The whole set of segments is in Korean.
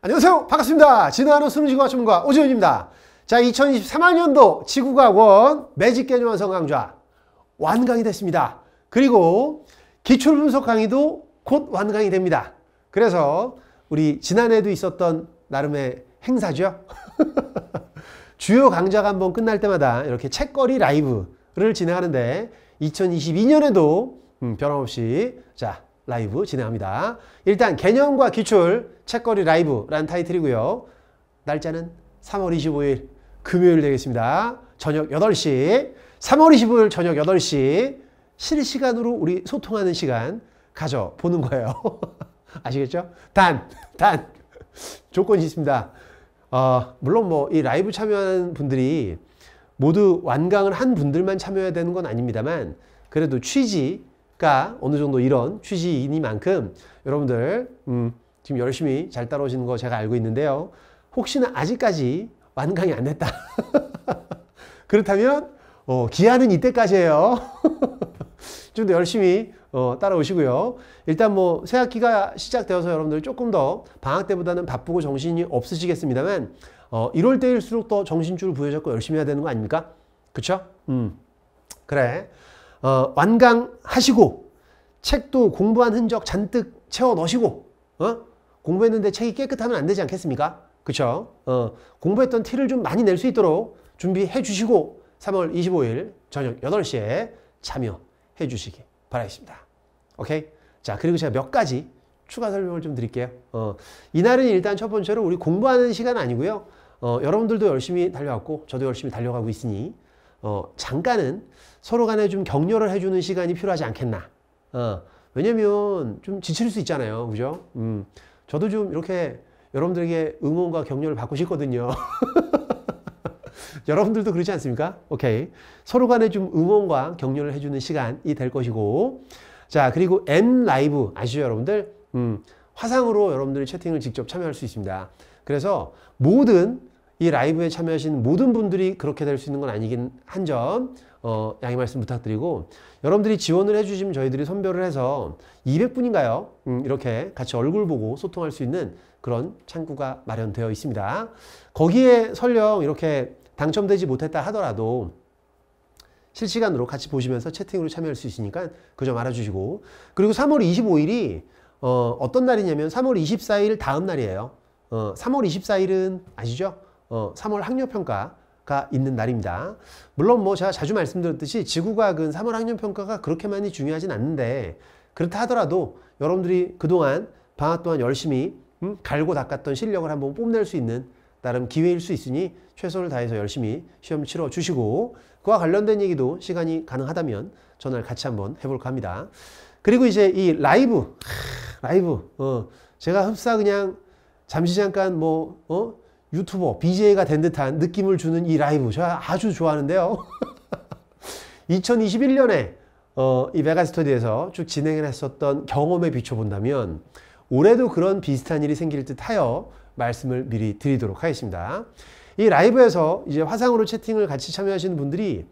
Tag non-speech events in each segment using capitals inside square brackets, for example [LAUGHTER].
안녕하세요 반갑습니다 진화하는 수능지구학 전문가 오지훈입니다 자 2023학년도 지구과학원 매직 개념 완성 강좌 완강이 됐습니다 그리고 기출분석 강의도 곧 완강이 됩니다 그래서 우리 지난해도 에 있었던 나름의 행사죠 [LAUGHS] 주요 강좌가 한번 끝날 때마다 이렇게 책거리 라이브를 진행하는데 2022년에도 음, 변함없이 자 라이브 진행합니다. 일단 개념과 기출 책거리 라이브라는 타이틀이고요. 날짜는 3월 25일 금요일 되겠습니다. 저녁 8시 3월 25일 저녁 8시 실시간으로 우리 소통하는 시간 가져보는 거예요. [LAUGHS] 아시겠죠? 단, 단 조건이 있습니다. 어, 물론 뭐 이 라이브 참여하는 분들이 모두 완강을 한 분들만 참여해야 되는 건 아닙니다만 그래도 취지 가 어느 정도 이런 취지이니만큼 여러분들 음, 지금 열심히 잘 따라오시는 거 제가 알고 있는데요. 혹시나 아직까지 완강이 안 됐다. [LAUGHS] 그렇다면 어, 기한은 이때까지예요. [LAUGHS] 좀 더 열심히 어, 따라오시고요. 일단 뭐 새학기가 시작되어서 여러분들 조금 더 방학 때보다는 바쁘고 정신이 없으시겠습니다만 어, 이럴 때일수록 더 정신줄을 부여잡고 열심히 해야 되는 거 아닙니까? 그쵸? 음. 그래. 어, 완강하시고 책도 공부한 흔적 잔뜩 채워 넣으시고 어? 공부했는데 책이 깨끗하면 안 되지 않겠습니까? 그쵸? 어, 공부했던 티를 좀 많이 낼 수 있도록 준비해 주시고 3월 25일 저녁 8시에 참여해 주시기 바라겠습니다. 오케이? 자, 그리고 제가 몇 가지 추가 설명을 좀 드릴게요. 어, 이날은 일단 첫 번째로 우리 공부하는 시간 아니고요. 어, 여러분들도 열심히 달려왔고 저도 열심히 달려가고 있으니 어, 잠깐은 서로 간에 좀 격려를 해주는 시간이 필요하지 않겠나. 어, 왜냐면 좀 지칠 수 있잖아요. 그죠? 음, 저도 좀 이렇게 여러분들에게 응원과 격려를 받고 싶거든요. [LAUGHS] 여러분들도 그러지 않습니까? 오케이. 서로 간에 좀 응원과 격려를 해주는 시간이 될 것이고. 자, 그리고 M 라이브 아시죠, 여러분들? 음, 화상으로 여러분들이 채팅을 직접 참여할 수 있습니다. 그래서 모든 이 라이브에 참여하신 모든 분들이 그렇게 될 수 있는 건 아니긴 한점 어, 양해 말씀 부탁드리고 여러분들이 지원을 해주시면 저희들이 선별을 해서 200분인가요? 음, 이렇게 같이 얼굴 보고 소통할 수 있는 그런 창구가 마련되어 있습니다. 거기에 설령 이렇게 당첨되지 못했다 하더라도 실시간으로 같이 보시면서 채팅으로 참여할 수 있으니까 그 점 알아주시고 그리고 3월 25일이 어, 어떤 날이냐면 3월 24일 다음 날이에요. 어, 3월 24일은 아시죠? 어, 3월 학력평가 가 있는 날입니다. 물론 뭐 제가 자주 말씀드렸듯이 지구과학은 3월 그 학력평가가 그렇게 많이 중요하진 않는데 그렇다 하더라도 여러분들이 그동안 방학 동안 열심히 음, 갈고 닦았던 실력을 한번 뽐낼 수 있는 나름 기회일 수 있으니 최선을 다해서 열심히 시험 치러 주시고 그와 관련된 얘기도 시간이 가능하다면 전화를 같이 한번 해볼까 합니다. 그리고 이제 이 라이브 하, 라이브 어, 제가 흡사 그냥 잠시 잠깐 뭐 어? 유튜버, BJ가 된 듯한 느낌을 주는 이 라이브 저 아주 좋아하는데요. 2021년에 [LAUGHS] 어, 이 베가 스터디에서 쭉 진행을 했었던 경험에 비춰본다면 올해도 그런 비슷한 일이 생길 듯 하여 말씀을 미리 드리도록 하겠습니다. 이 라이브에서 이제 화상으로 채팅을 같이 참여하시는 분들이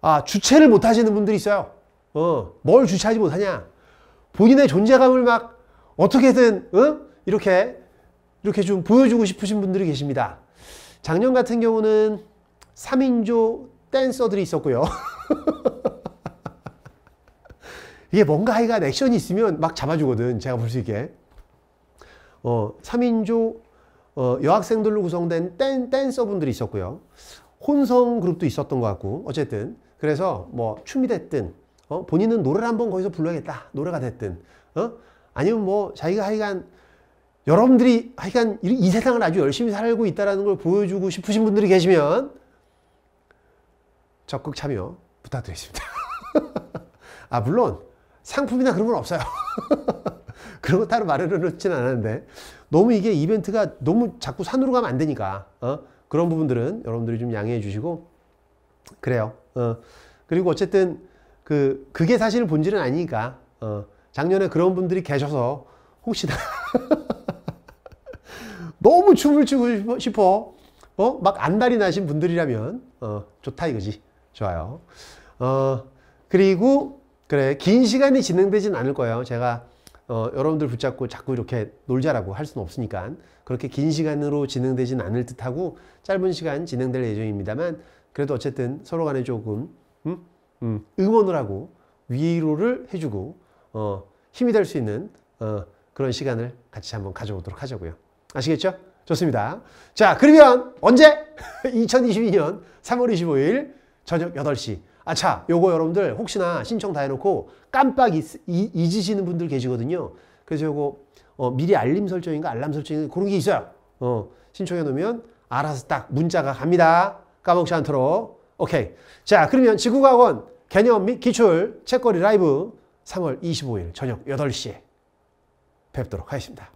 아, 주체를 못 하시는 분들이 있어요. 어, 뭘 주체하지 못하냐. 본인의 존재감을 막 어떻게든 어? 이렇게 이렇게 좀 보여주고 싶으신 분들이 계십니다. 작년 같은 경우는 3인조 댄서들이 있었고요. [LAUGHS] 이게 뭔가 하여간 액션이 있으면 막 잡아주거든. 제가 볼 수 있게. 어, 3인조 어, 여학생들로 구성된 댄, 댄서분들이 있었고요. 혼성 그룹도 있었던 것 같고 어쨌든 그래서 뭐 춤이 됐든 어? 본인은 노래를 한번 거기서 불러야겠다 노래가 됐든 어? 아니면 뭐 자기가 하여간 여러분들이 하여간 이 세상을 아주 열심히 살고 있다는 걸 보여주고 싶으신 분들이 계시면 적극 참여 부탁드리겠습니다. [LAUGHS] 아, 물론 상품이나 그런 건 없어요. [LAUGHS] 그런 거 따로 마련해 놓진 않았는데 너무 이게 이벤트가 너무 자꾸 산으로 가면 안 되니까 어? 그런 부분들은 여러분들이 좀 양해해 주시고 그래요. 어. 그리고 어쨌든 그 그게 사실 본질은 아니니까 어. 작년에 그런 분들이 계셔서 혹시나 [LAUGHS] 너무 춤을 추고 싶어. 어? 막 안달이 나신 분들이라면 어, 좋다 이거지. 좋아요. 어, 그리고 그래 긴 시간이 진행되진 않을 거예요. 제가 어, 여러분들 붙잡고 자꾸 이렇게 놀자라고 할 수는 없으니까 그렇게 긴 시간으로 진행되진 않을 듯하고 짧은 시간 진행될 예정입니다만 그래도 어쨌든 서로 간에 조금 음? 음, 응원을 하고 위로를 해주고 어, 힘이 될 수 있는 어, 그런 시간을 같이 한번 가져오도록 하자고요. 아시겠죠? 좋습니다. 자, 그러면 언제? 2022년 3월 25일 저녁 8시. 아, 차 요거 여러분들 혹시나 신청 다 해놓고 깜빡 잊, 잊으시는 분들 계시거든요. 그래서 요거 어, 미리 알림 설정인가 알람 설정인가 그런 게 있어요. 어, 신청해 놓으면 알아서 딱 문자가 갑니다. 까먹지 않도록. 오케이. 자, 그러면 지구과학원 개념 및 기출 책거리 라이브 3월 25일 저녁 8시에 뵙도록 하겠습니다.